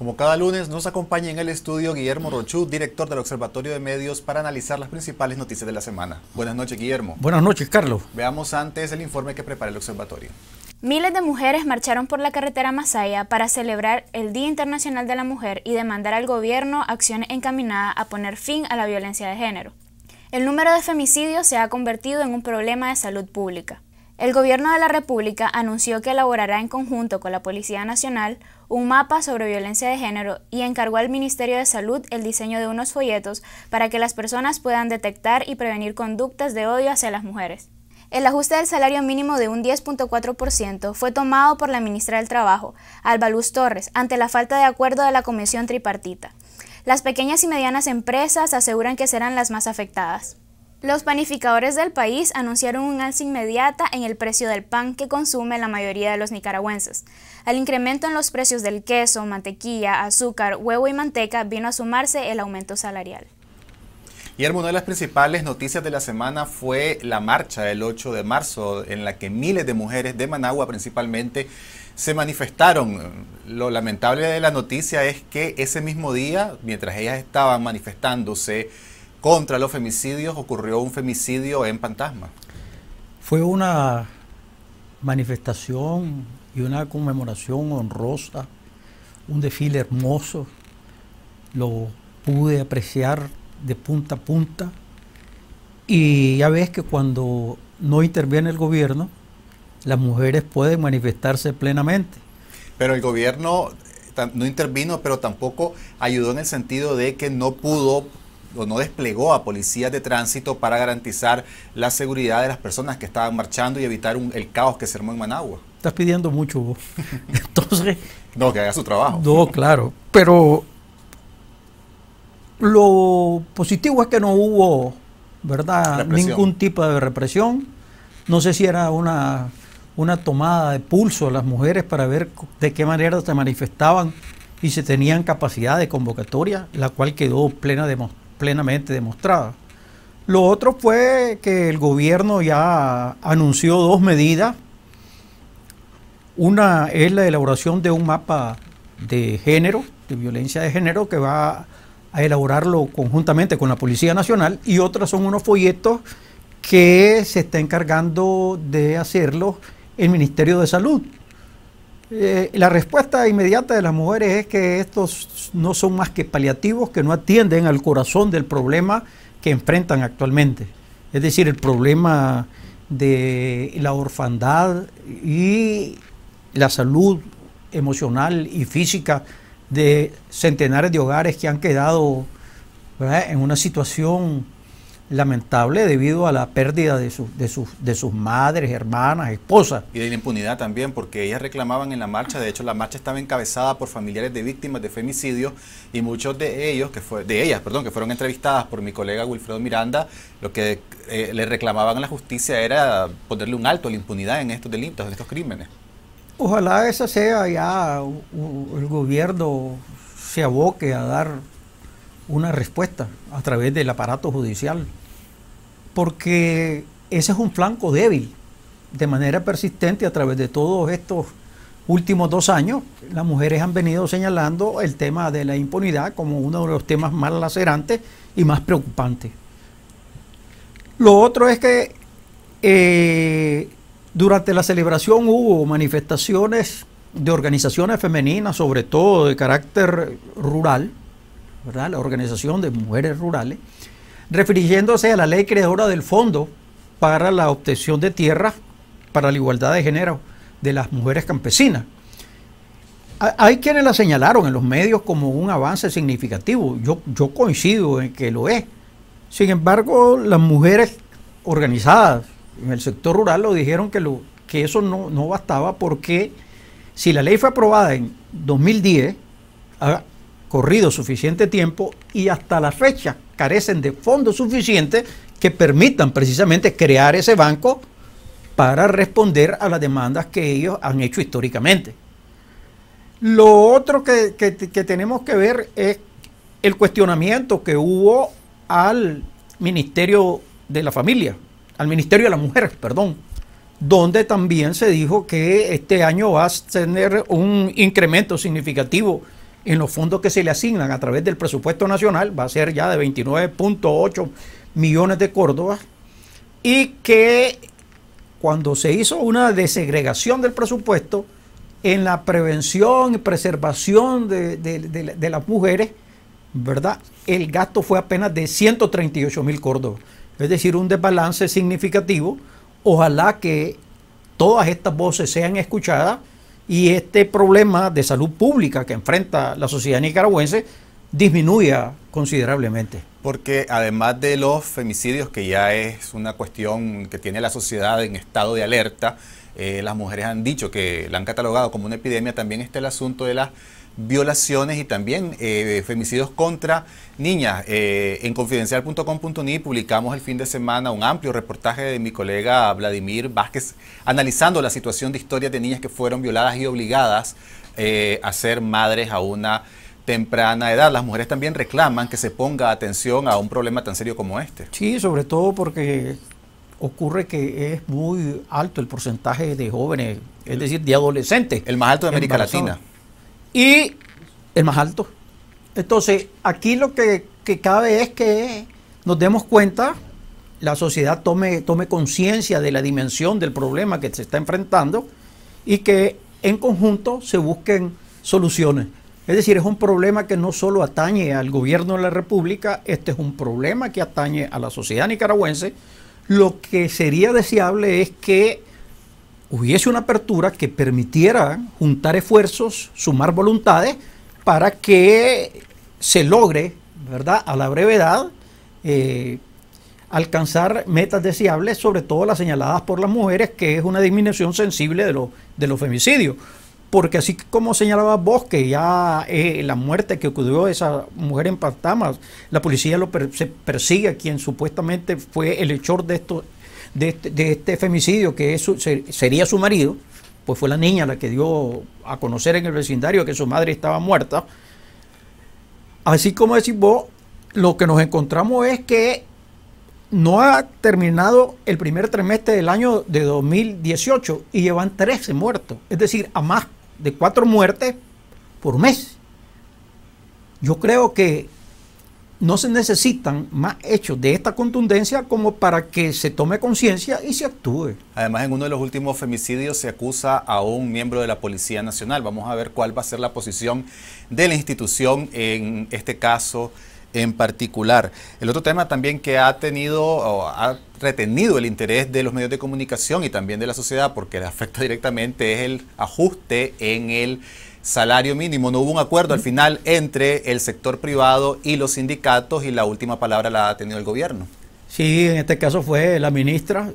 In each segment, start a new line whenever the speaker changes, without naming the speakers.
Como cada lunes, nos acompaña en el estudio Guillermo Rochú, director del Observatorio de Medios, para analizar las principales noticias de la semana. Buenas noches, Guillermo. Buenas noches, Carlos. Veamos antes el informe que prepara el observatorio.
Miles de mujeres marcharon por la carretera Masaya para celebrar el Día Internacional de la Mujer y demandar al gobierno acciones encaminadas a poner fin a la violencia de género. El número de femicidios se ha convertido en un problema de salud pública. El Gobierno de la República anunció que elaborará en conjunto con la Policía Nacional un mapa sobre violencia de género y encargó al Ministerio de Salud el diseño de unos folletos para que las personas puedan detectar y prevenir conductas de odio hacia las mujeres. El ajuste del salario mínimo de un 10.4% fue tomado por la ministra del Trabajo, Alba Luz Torres, ante la falta de acuerdo de la Comisión Tripartita. Las pequeñas y medianas empresas aseguran que serán las más afectadas. Los panificadores del país anunciaron un alza inmediata en el precio del pan que consume la mayoría de los nicaragüenses. Al incremento en los precios del queso, mantequilla, azúcar, huevo y manteca vino a sumarse el aumento salarial.
Y una de las principales noticias de la semana fue la marcha del 8 de marzo, en la que miles de mujeres de Managua principalmente se manifestaron. Lo lamentable de la noticia es que ese mismo día, mientras ellas estaban manifestándose, contra los femicidios ocurrió un femicidio en Pantasma.
Fue una manifestación y una conmemoración honrosa, un desfile hermoso, lo pude apreciar de punta a punta y ya ves que cuando no interviene el gobierno, las mujeres pueden manifestarse plenamente.
Pero el gobierno no intervino, pero tampoco ayudó en el sentido de que no pudo o no desplegó a policías de tránsito para garantizar la seguridad de las personas que estaban marchando y evitar el caos que se armó en Managua.
Estás pidiendo mucho vos. Entonces...
no, que haga su trabajo. No, claro.
Pero lo positivo es que no hubo, ¿verdad? Ningún tipo de represión. No sé si era una, una tomada de pulso a las mujeres para ver de qué manera se manifestaban y se tenían capacidad de convocatoria, la cual quedó plena de plenamente demostrada. Lo otro fue que el gobierno ya anunció dos medidas. Una es la elaboración de un mapa de género, de violencia de género, que va a elaborarlo conjuntamente con la Policía Nacional, y otras son unos folletos que se está encargando de hacerlo el Ministerio de Salud, eh, la respuesta inmediata de las mujeres es que estos no son más que paliativos que no atienden al corazón del problema que enfrentan actualmente. Es decir, el problema de la orfandad y la salud emocional y física de centenares de hogares que han quedado en una situación lamentable debido a la pérdida de, sus de, sus, de sus madres, hermanas, esposas.
Y de la impunidad también, porque ellas reclamaban en la marcha, de hecho la marcha estaba encabezada por familiares de víctimas de femicidio y muchos de ellos, que fue, de ellas, perdón, que fueron entrevistadas por mi colega Wilfredo Miranda, lo que eh, le reclamaban a la justicia era ponerle un alto a la impunidad en estos delitos, en estos crímenes.
Ojalá eso sea ya el gobierno se aboque a dar una respuesta a través del aparato judicial porque ese es un flanco débil. De manera persistente a través de todos estos últimos dos años, las mujeres han venido señalando el tema de la impunidad como uno de los temas más lacerantes y más preocupantes. Lo otro es que eh, durante la celebración hubo manifestaciones de organizaciones femeninas, sobre todo de carácter rural, la organización de mujeres rurales, refiriéndose a la ley creadora del Fondo para la obtención de tierras para la igualdad de género de las mujeres campesinas. Hay quienes la señalaron en los medios como un avance significativo. Yo, yo coincido en que lo es. Sin embargo, las mujeres organizadas en el sector rural lo dijeron que, lo, que eso no, no bastaba porque si la ley fue aprobada en 2010, corrido suficiente tiempo y hasta la fecha carecen de fondos suficientes que permitan precisamente crear ese banco para responder a las demandas que ellos han hecho históricamente. Lo otro que, tenemos que ver es el cuestionamiento que hubo al Ministerio de la Familia, al Ministerio de la Mujer, perdón, donde también se dijo que este año va a tener un incremento significativo en los fondos que se le asignan a través del presupuesto nacional, va a ser ya de 29.8 millones de Córdoba. y que cuando se hizo una desegregación del presupuesto en la prevención y preservación de, las mujeres, ¿verdad? El gasto fue apenas de 138 mil Córdobas, es decir, un desbalance significativo. Ojalá que todas estas voces sean escuchadas y este problema de salud pública que enfrenta la sociedad nicaragüense disminuya considerablemente.
Porque además de los femicidios, que ya es una cuestión que tiene la sociedad en estado de alerta, eh, las mujeres han dicho que la han catalogado como una epidemia, también está el asunto de las violaciones y también eh, femicidios contra niñas. Eh, en confidencial.com.ni publicamos el fin de semana un amplio reportaje de mi colega Vladimir Vázquez analizando la situación de historias de niñas que fueron violadas y obligadas eh, a ser madres a una temprana edad. Las mujeres también reclaman que se ponga atención a un problema tan serio como este.
Sí, sobre todo porque ocurre que es muy alto el porcentaje de jóvenes, es decir, de adolescentes. El más alto de América Latina y el más alto. Entonces, aquí lo que, cabe es que nos demos cuenta, la sociedad tome, tome conciencia de la dimensión del problema que se está enfrentando y que en conjunto se busquen soluciones. Es decir, es un problema que no solo atañe al gobierno de la República, este es un problema que atañe a la sociedad nicaragüense. Lo que sería deseable es que hubiese una apertura que permitiera juntar esfuerzos, sumar voluntades para que se logre, ¿verdad?, a la brevedad eh, alcanzar metas deseables, sobre todo las señaladas por las mujeres, que es una disminución sensible de, de los femicidios. Porque así como señalaba vos que ya eh, la muerte que ocurrió esa mujer en Pantamas, la policía lo se persigue a quien supuestamente fue el hechor de estos este, de este, femicidio, que sería su marido, pues fue la niña la que dio a conocer en el vecindario que su madre estaba muerta. Así como decís vos, lo que nos encontramos es que no ha terminado el primer trimestre del año de 2018 y llevan 13 muertos, es decir, a más de 4 muertes por mes. Yo creo que no se necesitan más hechos de esta contundencia como para que se tome conciencia y se actúe.
Además, en uno de los últimos femicidios se acusa a un miembro de la Policía Nacional. Vamos a ver cuál va a ser la posición de la institución en este caso en particular. El otro tema también que ha tenido o ha retenido el interés de los medios de comunicación y también de la sociedad porque le afecta directamente es el ajuste en el salario mínimo. No hubo un acuerdo al final entre el sector privado y los sindicatos y la última palabra la ha tenido el gobierno.
Sí, en este caso fue la ministra.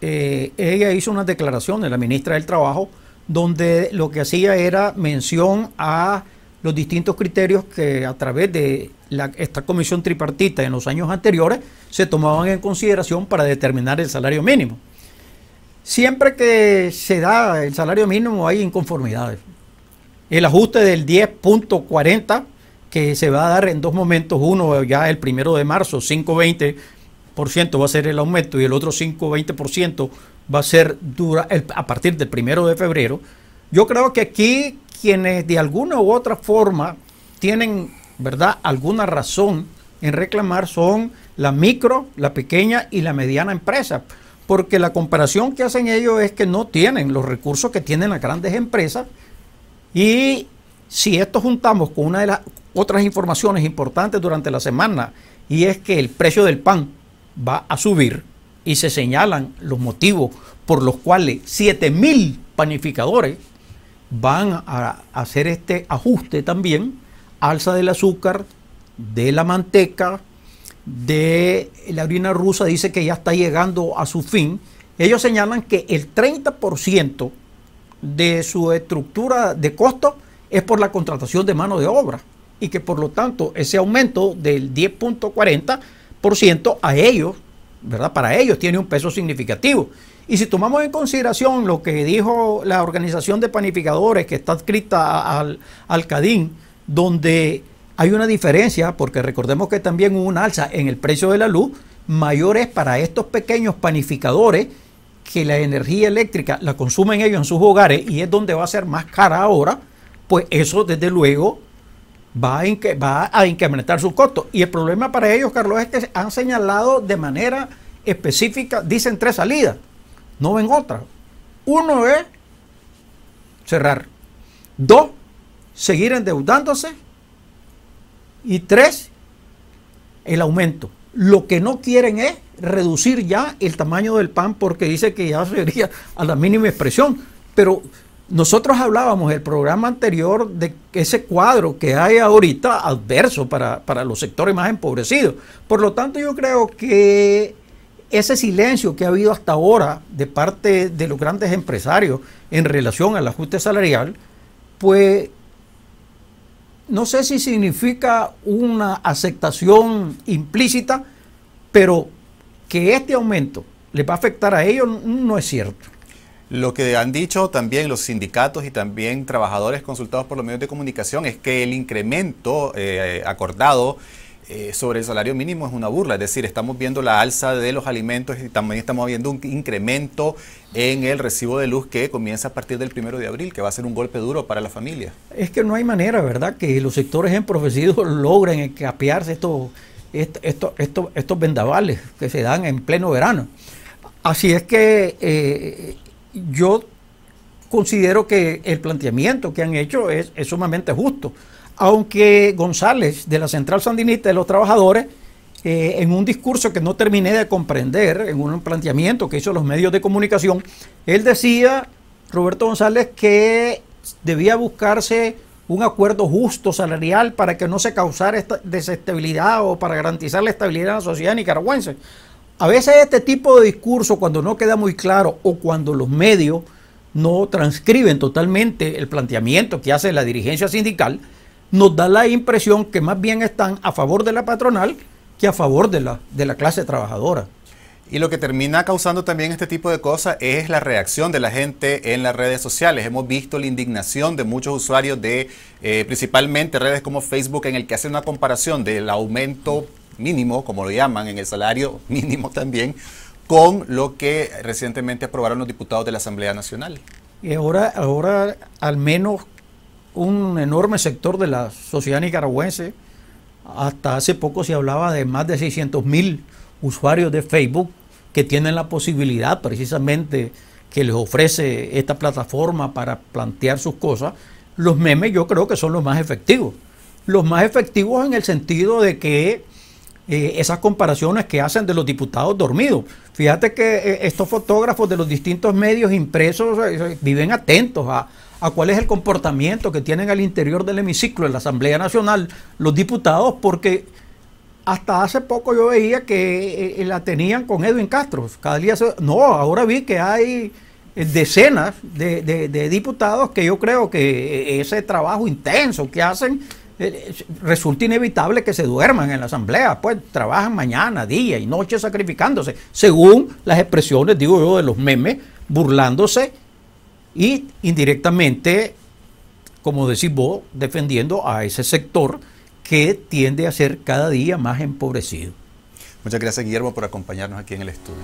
Eh, ella hizo unas declaraciones, la ministra del Trabajo, donde lo que hacía era mención a los distintos criterios que a través de esta comisión tripartita en los años anteriores se tomaban en consideración para determinar el salario mínimo. Siempre que se da el salario mínimo hay inconformidades el ajuste del 10.40 que se va a dar en dos momentos, uno ya el primero de marzo, 5.20% va a ser el aumento y el otro 5.20% va a ser dura a partir del primero de febrero. Yo creo que aquí quienes de alguna u otra forma tienen, ¿verdad?, alguna razón en reclamar son la micro, la pequeña y la mediana empresa, porque la comparación que hacen ellos es que no tienen los recursos que tienen las grandes empresas y si esto juntamos con una de las otras informaciones importantes durante la semana, y es que el precio del pan va a subir y se señalan los motivos por los cuales 7.000 panificadores van a hacer este ajuste también, alza del azúcar, de la manteca, de la harina rusa, dice que ya está llegando a su fin. Ellos señalan que el 30% de su estructura de costo es por la contratación de mano de obra y que por lo tanto ese aumento del 10.40% a ellos, ¿verdad? Para ellos tiene un peso significativo. Y si tomamos en consideración lo que dijo la organización de panificadores que está adscrita al, al CADIN, donde hay una diferencia, porque recordemos que también hubo un alza en el precio de la luz, mayor es para estos pequeños panificadores que la energía eléctrica la consumen ellos en sus hogares y es donde va a ser más cara ahora, pues eso desde luego va a, incrementar sus costos. Y el problema para ellos, Carlos, es que han señalado de manera específica, dicen tres salidas, no ven otra. Uno es cerrar. Dos, seguir endeudándose. Y tres, el aumento. Lo que no quieren es reducir ya el tamaño del pan porque dice que ya sería a la mínima expresión. Pero nosotros hablábamos el programa anterior de ese cuadro que hay ahorita adverso para, para los sectores más empobrecidos. Por lo tanto, yo creo que ese silencio que ha habido hasta ahora de parte de los grandes empresarios en relación al ajuste salarial, pues no sé si significa una aceptación implícita, pero
que este aumento le va a afectar a ellos no es cierto. Lo que han dicho también los sindicatos y también trabajadores consultados por los medios de comunicación es que el incremento eh, acordado eh, sobre el salario mínimo es una burla, es decir, estamos viendo la alza de los alimentos y también estamos viendo un incremento en el recibo de luz que comienza a partir del primero de abril, que va a ser un golpe duro para la familia.
Es que no hay manera, ¿verdad?, que los sectores emprofecidos logren escapearse estos, estos, vendavales que se dan en pleno verano. Así es que eh, yo considero que el planteamiento que han hecho es, es sumamente justo aunque González de la Central Sandinista de los Trabajadores, eh, en un discurso que no terminé de comprender, en un planteamiento que hizo los medios de comunicación, él decía, Roberto González, que debía buscarse un acuerdo justo salarial para que no se causara esta desestabilidad o para garantizar la estabilidad de la sociedad nicaragüense. A veces este tipo de discurso, cuando no queda muy claro o cuando los medios no transcriben totalmente el planteamiento que hace la dirigencia sindical, nos da la impresión que más bien están a favor de la patronal que a favor de la, de la clase
trabajadora. Y lo que termina causando también este tipo de cosas es la reacción de la gente en las redes sociales. Hemos visto la indignación de muchos usuarios de eh, principalmente redes como Facebook en el que hacen una comparación del aumento mínimo, como lo llaman, en el salario mínimo también, con lo que recientemente aprobaron los diputados de la Asamblea Nacional.
Y ahora, ahora al menos un enorme sector de la sociedad nicaragüense. Hasta hace poco se hablaba de más de 600 mil usuarios de Facebook que tienen la posibilidad precisamente que les ofrece esta plataforma para plantear sus cosas, los memes yo creo que son los más efectivos. Los más efectivos en el sentido de que eh, esas comparaciones que hacen de los diputados dormidos. Fíjate que eh, estos fotógrafos de los distintos medios impresos eh, viven atentos a, a cuál es el comportamiento que tienen al interior del hemiciclo en la Asamblea Nacional los diputados, porque hasta hace poco yo veía que eh, la tenían con Edwin Castro. Cada día se... No, ahora vi que hay eh, decenas de, diputados que yo creo que eh, ese trabajo intenso que hacen resulta inevitable que se duerman en la asamblea, pues trabajan mañana, día y noche sacrificándose, según las expresiones, digo yo, de los memes, burlándose y indirectamente, como decís vos, defendiendo a ese sector que tiende a ser cada día más empobrecido. Muchas gracias Guillermo por
acompañarnos aquí en el estudio.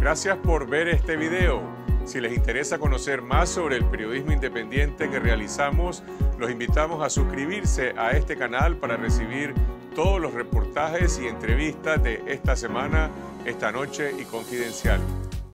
Gracias por ver este video. Si les interesa conocer más sobre el periodismo independiente que realizamos, los invitamos a suscribirse a este canal para recibir todos los reportajes y entrevistas de esta semana, esta noche y confidencial.